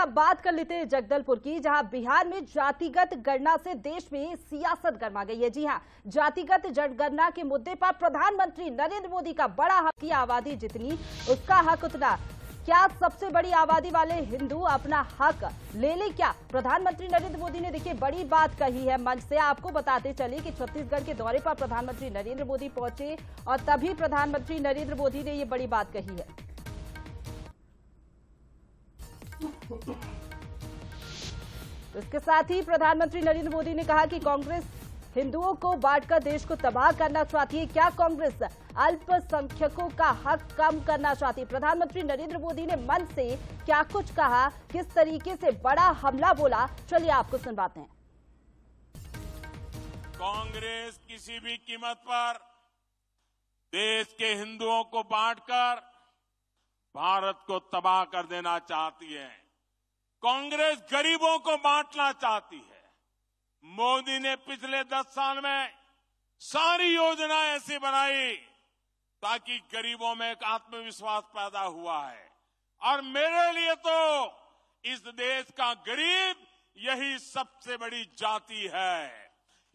अब बात कर लेते हैं जगदलपुर की जहां बिहार में जातिगत गणना से देश में सियासत गर्मा गई है जी हां जातिगत जनगणना के मुद्दे पर प्रधानमंत्री नरेंद्र मोदी का बड़ा हक की आबादी जितनी उसका हक उतना क्या सबसे बड़ी आबादी वाले हिंदू अपना हक ले ले क्या प्रधानमंत्री नरेंद्र मोदी ने देखिए बड़ी बात कही है मंच से आपको बताते चले कि छत्तीसगढ़ के दौरे पर प्रधानमंत्री नरेंद्र मोदी पहुंचे और तभी प्रधानमंत्री नरेंद्र मोदी ने ये बड़ी बात कही है तो इसके साथ ही प्रधानमंत्री नरेंद्र मोदी ने कहा कि कांग्रेस हिंदुओं को बांटकर देश को तबाह करना चाहती है क्या कांग्रेस अल्पसंख्यकों का हक कम करना चाहती प्रधानमंत्री नरेंद्र मोदी ने मन से क्या कुछ कहा किस तरीके से बड़ा हमला बोला चलिए आपको सुनवाते हैं कांग्रेस किसी भी कीमत पर देश के हिंदुओं को बांटकर भारत को तबाह कर देना चाहती है कांग्रेस गरीबों को बांटना चाहती है मोदी ने पिछले दस साल में सारी योजनाएं ऐसी बनाई ताकि गरीबों में एक आत्मविश्वास पैदा हुआ है और मेरे लिए तो इस देश का गरीब यही सबसे बड़ी जाति है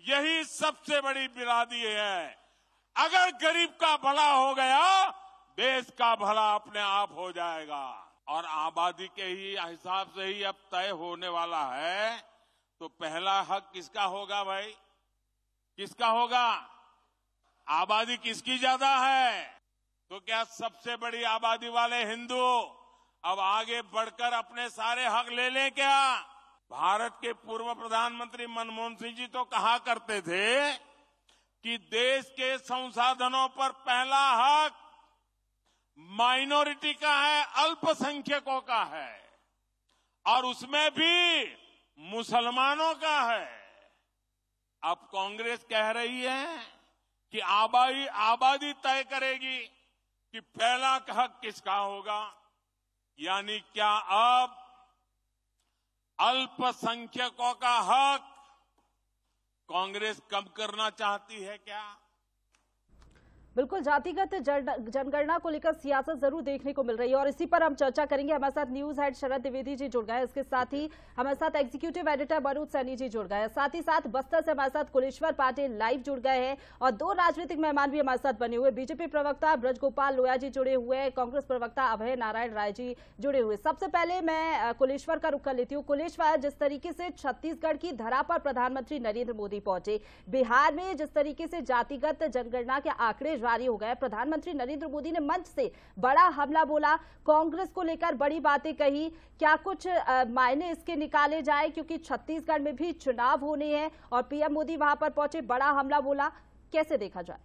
यही सबसे बड़ी बिरादी है अगर गरीब का भला हो गया देश का भला अपने आप हो जाएगा और आबादी के ही हिसाब से ही अब तय होने वाला है तो पहला हक किसका होगा भाई किसका होगा आबादी किसकी ज्यादा है तो क्या सबसे बड़ी आबादी वाले हिंदू अब आगे बढ़कर अपने सारे हक ले लें क्या भारत के पूर्व प्रधानमंत्री मनमोहन सिंह जी तो कहा करते थे कि देश के संसाधनों पर पहला हक माइनॉरिटी का है अल्पसंख्यकों का है और उसमें भी मुसलमानों का है अब कांग्रेस कह रही है कि आबादी आबादी तय करेगी कि पहला हक किसका होगा यानी क्या अब अल्पसंख्यकों का हक कांग्रेस कम करना चाहती है क्या बिल्कुल जातिगत जनगणना को लेकर सियासत जरूर देखने को मिल रही है और इसी पर हम चर्चा करेंगे हमारे साथ न्यूज हेड शरद द्विवेदी जी जुड़ गए इसके साथ ही हमारे साथ एग्जीक्यूटिव एडिटर बरूद सैनी जी जुड़ गए साथ ही साथ बस्तर से हमारे साथ कुलेश्वर पाटिल लाइव जुड़ गए हैं और दो राजनीतिक मेहमान भी हमारे साथ बने हुए बीजेपी प्रवक्ता ब्रजगोपाल लोया जी जुड़े हुए कांग्रेस प्रवक्ता अभय नारायण राय जी जुड़े हुए सबसे पहले मैं कुलेश्वर का रुख कर लेती हूँ कुलेश्वर जिस तरीके से छत्तीसगढ़ की धरा पर प्रधानमंत्री नरेंद्र मोदी पहुंचे बिहार में जिस तरीके से जातिगत जनगणना के आंकड़े जारी हो गया प्रधानमंत्री नरेंद्र मोदी ने मंच से बड़ा हमला बोला कांग्रेस को लेकर बड़ी बातें कही क्या कुछ मायने इसके निकाले जाए क्योंकि छत्तीसगढ़ में भी चुनाव होने हैं और पीएम मोदी वहां पर पहुंचे बड़ा हमला बोला कैसे देखा जाए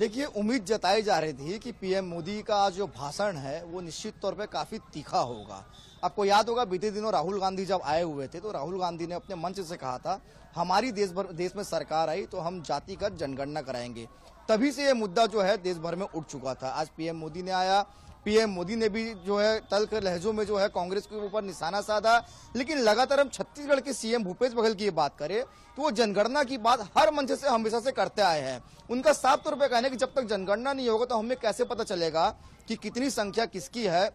देखिए उम्मीद जताई जा रही थी कि पीएम मोदी का जो भाषण है वो निश्चित तौर पे काफी तीखा होगा आपको याद होगा बीते दिनों राहुल गांधी जब आए हुए थे तो राहुल गांधी ने अपने मंच से कहा था हमारी देश भर देश में सरकार आई तो हम जातिगत जनगणना कराएंगे तभी से ये मुद्दा जो है देश भर में उठ चुका था आज पीएम मोदी ने आया पीएम मोदी ने भी जो है तल्ख लहजों में जो है कांग्रेस के ऊपर निशाना साधा लेकिन लगातार हम छत्तीसगढ़ के सीएम भूपेश बघेल की बात करें तो वो जनगणना की बात हर मंच से हमेशा से करते आए हैं उनका साफ तौर पर कहना है कि जब तक जनगणना नहीं होगा तो हमें कैसे पता चलेगा कि कितनी संख्या किसकी है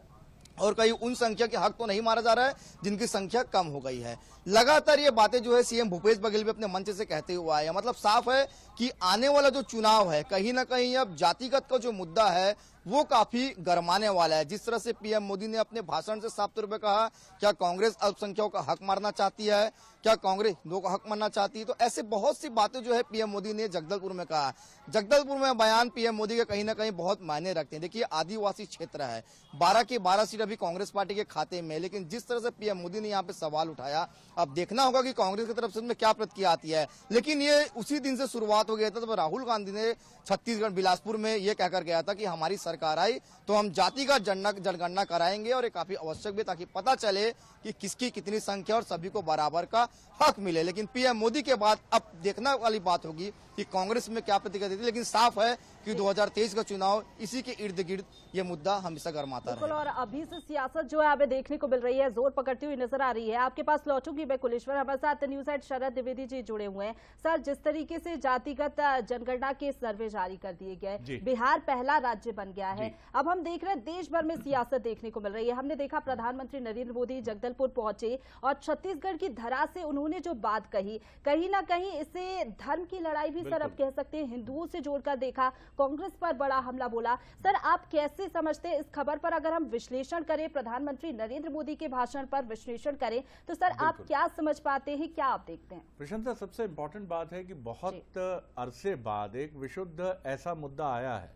और कहीं उन संख्या के हक तो नहीं मारा जा रहा है जिनकी संख्या कम हो गई है लगातार ये बातें जो है सीएम भूपेश बघेल भी अपने मंच से कहते हुए आए हैं मतलब साफ है कि आने वाला जो चुनाव है कहीं ना कहीं अब जातिगत का जो मुद्दा है वो काफी गरमाने वाला है जिस तरह से पीएम मोदी ने अपने भाषण से साफ तौर पर कहा क्या कांग्रेस अल्पसंख्यकों का हक मारना चाहती है क्या कांग्रेस हिंदुओं का हक मारना चाहती है तो ऐसे बहुत सी बातें जो है पीएम मोदी ने जगदलपुर में कहा जगदलपुर में बयान पीएम मोदी के कहीं ना कहीं बहुत मायने रखते हैं देखिए आदिवासी क्षेत्र है बारह की बारह सीट अभी कांग्रेस पार्टी के खाते में लेकिन जिस तरह से पीएम मोदी ने यहाँ पे सवाल उठाया अब देखना होगा कि कांग्रेस की तरफ से उनमें क्या प्रतिक्रिया आती है लेकिन ये उसी दिन से शुरुआत बात हो गया था तो राहुल गांधी ने छत्तीसगढ़ बिलासपुर में यह कहकर गया था कि हमारी सरकार आई तो हम जाति का जनगणना कराएंगे और ये काफी आवश्यक भी ताकि पता चले कि किसकी कितनी संख्या और सभी को बराबर का हक मिले लेकिन पीएम मोदी के बाद अब देखना वाली बात होगी कि कांग्रेस में क्या प्रतिक्रिया लेकिन साफ है कि 2023 का चुनाव इसी के इर्द गिर्द ये मुद्दा हमेशा गर्माता बिल्कुल और अभी से सियासत जो है हमें देखने को मिल रही है जोर पकड़ती हुई नजर आ रही है आपके पास लौटूंगी मैं कुलेश्वर हमारे साथ न्यूज एट शरद द्विवेदी जी जुड़े हुए हैं सर जिस तरीके से जातिगत जनगणना के सर्वे जारी कर दिए गए बिहार पहला राज्य बन गया है अब हम देख रहे हैं देश भर में सियासत देखने को मिल रही है हमने देखा प्रधानमंत्री नरेंद्र मोदी जगदलपुर पहुंचे और छत्तीसगढ़ की धरा से उन्होंने जो बात कही कहीं ना कहीं इसे धर्म की लड़ाई भी सर अब कह सकते हैं हिंदुओं से जोड़कर देखा कांग्रेस पर बड़ा हमला बोला सर आप कैसे समझते इस खबर पर अगर हम विश्लेषण करें प्रधानमंत्री नरेंद्र मोदी के भाषण पर विश्लेषण करें तो सर आप क्या समझ पाते हैं क्या आप देखते हैं प्रशंसा सबसे इम्पोर्टेंट बात है की बहुत अरसे बाद एक विशुद्ध ऐसा मुद्दा आया है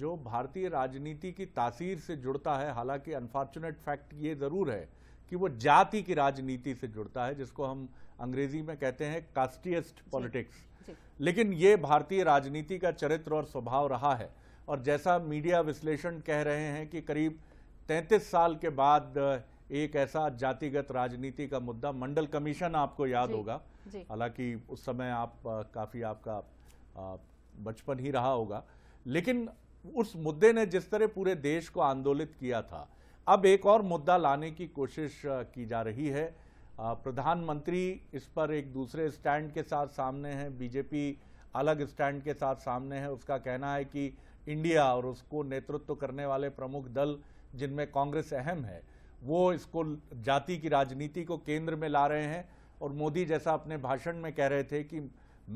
जो भारतीय राजनीति की तासीर से जुड़ता है हालांकि अनफॉर्चुनेट फैक्ट ये ज़रूर है कि वो जाति की राजनीति से जुड़ता है जिसको हम अंग्रेजी में कहते हैं कास्टियस्ट पॉलिटिक्स लेकिन ये भारतीय राजनीति का चरित्र और स्वभाव रहा है और जैसा मीडिया विश्लेषण कह रहे हैं कि करीब 33 साल के बाद एक ऐसा जातिगत राजनीति का मुद्दा मंडल कमीशन आपको याद जी, होगा हालांकि उस समय आप काफ़ी आपका बचपन ही रहा होगा लेकिन उस मुद्दे ने जिस तरह पूरे देश को आंदोलित किया था अब एक और मुद्दा लाने की कोशिश की जा रही है प्रधानमंत्री इस पर एक दूसरे स्टैंड के साथ सामने हैं बीजेपी अलग स्टैंड के साथ सामने है उसका कहना है कि इंडिया और उसको नेतृत्व करने वाले प्रमुख दल जिनमें कांग्रेस अहम है वो इसको जाति की राजनीति को केंद्र में ला रहे हैं और मोदी जैसा अपने भाषण में कह रहे थे कि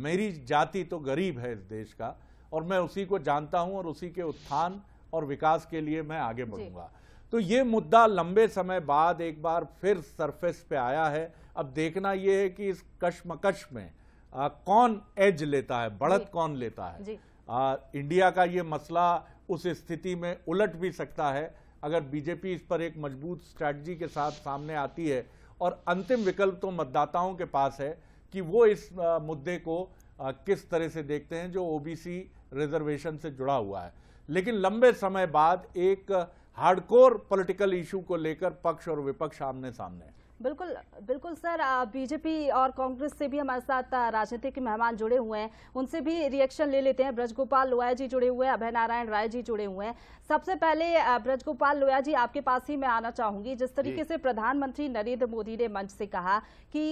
मेरी जाति तो गरीब है इस देश का और मैं उसी को जानता हूं और उसी के उत्थान और विकास के लिए मैं आगे बढ़ूंगा तो ये मुद्दा लंबे समय बाद एक बार फिर सरफेस पे आया है अब देखना ये है कि इस कश्मकश में आ, कौन एज लेता है बढ़त कौन लेता है आ, इंडिया का ये मसला उस स्थिति में उलट भी सकता है अगर बीजेपी इस पर एक मजबूत स्ट्रैटी के साथ सामने आती है और अंतिम विकल्प तो मतदाताओं के पास है कि वो इस आ, मुद्दे को आ, किस तरह से देखते हैं जो ओबीसी रिजर्वेशन से जुड़ा हुआ है लेकिन लंबे समय बाद एक हार्डकोर पॉलिटिकल इशू को लेकर पक्ष और विपक्ष आमने सामने है बिल्कुल बिल्कुल सर बीजेपी और कांग्रेस से भी हमारे साथ राजनीतिक मेहमान जुड़े हुए हैं उनसे भी रिएक्शन ले लेते हैं ब्रजगोपाल लोया जी जुड़े हुए हैं अभय नारायण राय जी जुड़े हुए हैं सबसे पहले ब्रजगोपाल लोया जी आपके पास ही मैं आना चाहूंगी जिस तरीके से प्रधानमंत्री नरेंद्र मोदी ने मंच से कहा कि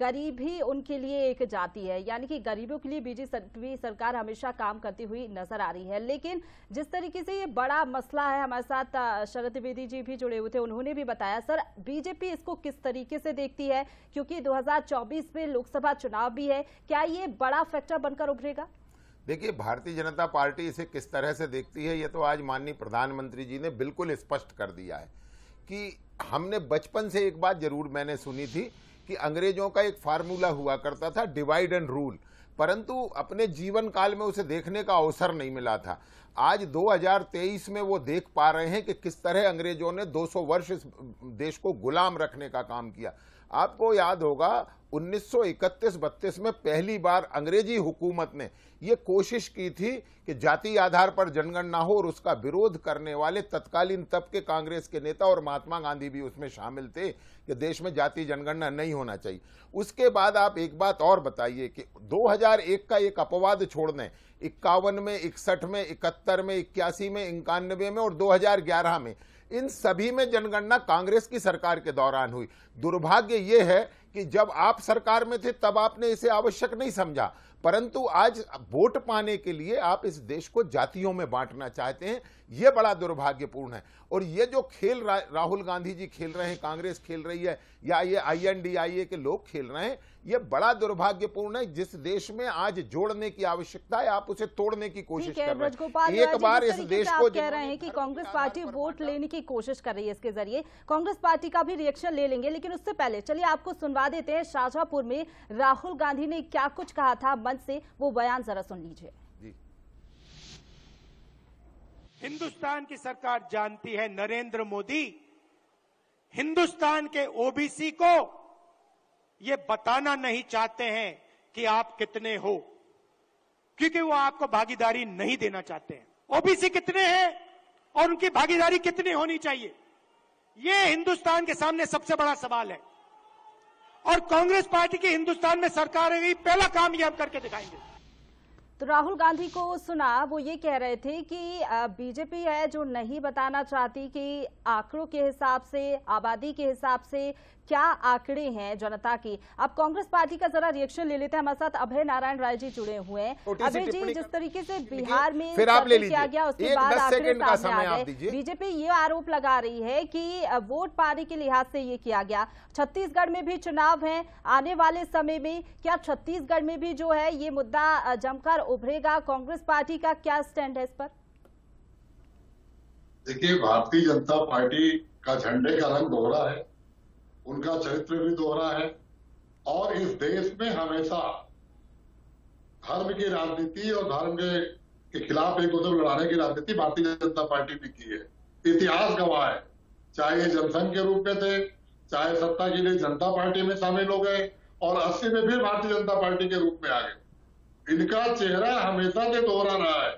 गरीबी उनके लिए एक जाति है यानी कि गरीबों के लिए बीजेपी सरकार हमेशा काम करती हुई नजर आ रही है लेकिन जिस तरीके से ये बड़ा मसला है हमारे साथ शरद द्विवेदी जी भी जुड़े हुए थे उन्होंने भी बताया सर बीजेपी इसको किस तरीके से देखती है क्योंकि 2024 में लोकसभा चुनाव भी है क्या ये बड़ा फैक्टर बनकर उभरेगा देखिए भारतीय जनता पार्टी इसे किस तरह से देखती है ये तो आज माननीय प्रधानमंत्री जी ने बिल्कुल स्पष्ट कर दिया है कि हमने बचपन से एक बात जरूर मैंने सुनी थी कि अंग्रेजों का एक फार्मूला हुआ करता था डिवाइड एंड रूल परंतु अपने जीवन काल में उसे देखने का अवसर नहीं मिला था आज 2023 में वो देख पा रहे हैं कि किस तरह अंग्रेजों ने 200 वर्ष इस देश को गुलाम रखने का काम किया आपको याद होगा 1931-32 में पहली बार अंग्रेजी हुकूमत ने ये कोशिश की थी कि जाति आधार पर जनगणना हो और उसका विरोध करने वाले तत्कालीन तब के कांग्रेस के नेता और महात्मा गांधी भी उसमें शामिल थे कि देश में जाति जनगणना नहीं होना चाहिए उसके बाद आप एक बात और बताइए कि 2001 का एक अपवाद छोड़ने इक्यावन में इकसठ में इकहत्तर में इक्यासी में इक्यानवे में और दो में इन सभी में जनगणना कांग्रेस की सरकार के दौरान हुई दुर्भाग्य यह है कि जब आप सरकार में थे तब आपने इसे आवश्यक नहीं समझा परंतु आज वोट पाने के लिए आप इस देश को जातियों में बांटना चाहते हैं यह बड़ा दुर्भाग्यपूर्ण है और यह जो खेल रा, राहुल गांधी जी खेल रहे हैं कांग्रेस खेल रही है या ये आईएनडीआईए के लोग खेल रहे हैं यह बड़ा दुर्भाग्यपूर्ण है जिस देश में आज जोड़ने की आवश्यकता है आप उसे तोड़ने की कोशिश कर रहे हैं एक बार इस देश को कह रहे हैं कि कांग्रेस पार्टी वोट लेने की कोशिश कर रही है इसके जरिए कांग्रेस पार्टी का भी रिएक्शन ले लेंगे लेकिन उससे पहले चलिए आपको सुनवा बता देते हैं शाहजहापुर में राहुल गांधी ने क्या कुछ कहा था मंच से वो बयान जरा सुन लीजिए हिंदुस्तान की सरकार जानती है नरेंद्र मोदी हिंदुस्तान के ओबीसी को ये बताना नहीं चाहते हैं कि आप कितने हो क्योंकि वो आपको भागीदारी नहीं देना चाहते हैं ओबीसी कितने हैं और उनकी भागीदारी कितनी होनी चाहिए ये हिंदुस्तान के सामने सबसे बड़ा सवाल है और कांग्रेस पार्टी की हिंदुस्तान में सरकार है गई पहला काम ये हम करके दिखाएंगे तो राहुल गांधी को सुना वो ये कह रहे थे कि बीजेपी है जो नहीं बताना चाहती कि आंकड़ों के हिसाब से आबादी के हिसाब से क्या आंकड़े हैं जनता की अब कांग्रेस पार्टी का जरा रिएक्शन ले लेते हैं हमारे साथ अभय नारायण राय जी जुड़े हुए हैं अभय जी जिस तरीके से बिहार में फिर आप ले किया गया उसके बाद आंकड़े सामने आ गए बीजेपी ये आरोप लगा रही है कि वोट पाने के लिहाज से ये किया गया छत्तीसगढ़ में भी चुनाव है आने वाले समय में क्या छत्तीसगढ़ में भी जो है ये मुद्दा जमकर उभरेगा कांग्रेस पार्टी का क्या स्टैंड है इस पर देखिए भारतीय जनता पार्टी का झंडे का रंग दोहरा है उनका चरित्र भी दोहरा है और इस देश में हमेशा धर्म की राजनीति और धर्म के, के खिलाफ एक उद्योग लड़ाने की राजनीति भारतीय जनता पार्टी ने की है इतिहास गवाह है चाहे ये जनसंघ के रूप में थे चाहे सत्ता के लिए जनता पार्टी में शामिल हो गए और अस्सी में फिर भारतीय जनता पार्टी के रूप में आ गए इनका चेहरा हमेशा से दोहरा रहा है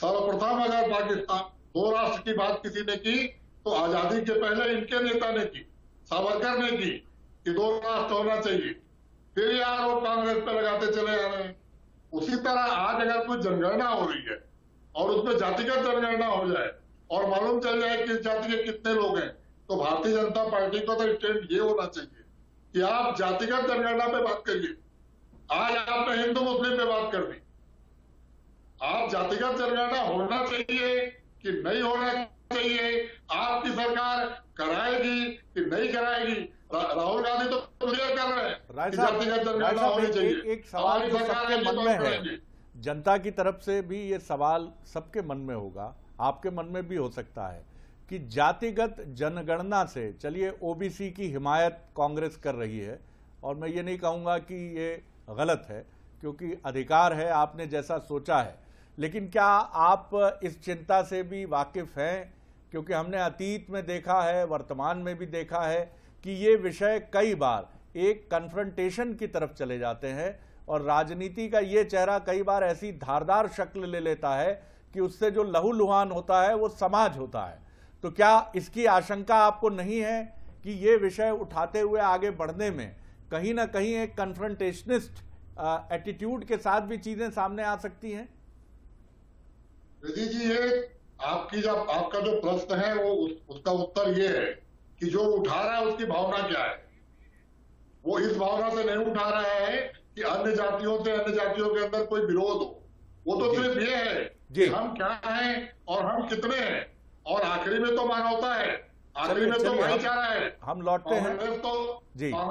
सर्वप्रथम अगर पाकिस्तान दो राष्ट्र की बात किसी ने की तो आजादी के पहले इनके नेता ने की सावरकर ने की कि दो राष्ट्र होना चाहिए फिर ये आरोप कांग्रेस पे लगाते चले आ रहे हैं उसी तरह आज अगर कोई जनगणना हो रही है और उसमें जातिगत जनगणना हो जाए और मालूम चल जाए कि जाति के कितने लोग हैं तो भारतीय जनता पार्टी को तो स्टेंड ये होना चाहिए कि आप जातिगत जनगणना पे बात करिए आज आपने हिंदू मुस्लिम पे बात कर दी आप जातिगत जनगणना होना चाहिए कि नहीं होना चाहिए आपकी सरकार कराएगी कि नहीं कराएगी राहुल गांधी तो क्लियर कर रहे हैं एक, सवाल तो सबके मन तो में है जनता की तरफ से भी ये सवाल सबके मन में होगा आपके मन में भी हो सकता है कि जातिगत जनगणना से चलिए ओबीसी की हिमायत कांग्रेस कर रही है और मैं ये नहीं कहूँगा कि ये गलत है क्योंकि अधिकार है आपने जैसा सोचा है लेकिन क्या आप इस चिंता से भी वाकिफ हैं क्योंकि हमने अतीत में देखा है वर्तमान में भी देखा है कि ये विषय कई बार एक कन्फ्रंटेशन की तरफ चले जाते हैं और राजनीति का ये चेहरा कई बार ऐसी धारदार शक्ल ले लेता है कि उससे जो लहूलुहान होता है वो समाज होता है तो क्या इसकी आशंका आपको नहीं है कि ये विषय उठाते हुए आगे बढ़ने में कहीं ना कहीं एक कन्फ्रंटेशनिस्ट एटीट्यूड uh, के साथ भी चीजें सामने आ सकती हैं आपकी जब आपका जो प्रश्न है वो उस, उसका उत्तर ये है कि जो उठा रहा है उसकी भावना क्या है वो इस भावना से नहीं उठा रहा है कि अन्य जातियों से अन्य जातियों के अंदर कोई विरोध हो वो तो सिर्फ ये है कि हम क्या हैं और हम कितने हैं और आखिरी में तो मानवता है आखिरी में तो भाईचारा है हम लौटते हैं तो जी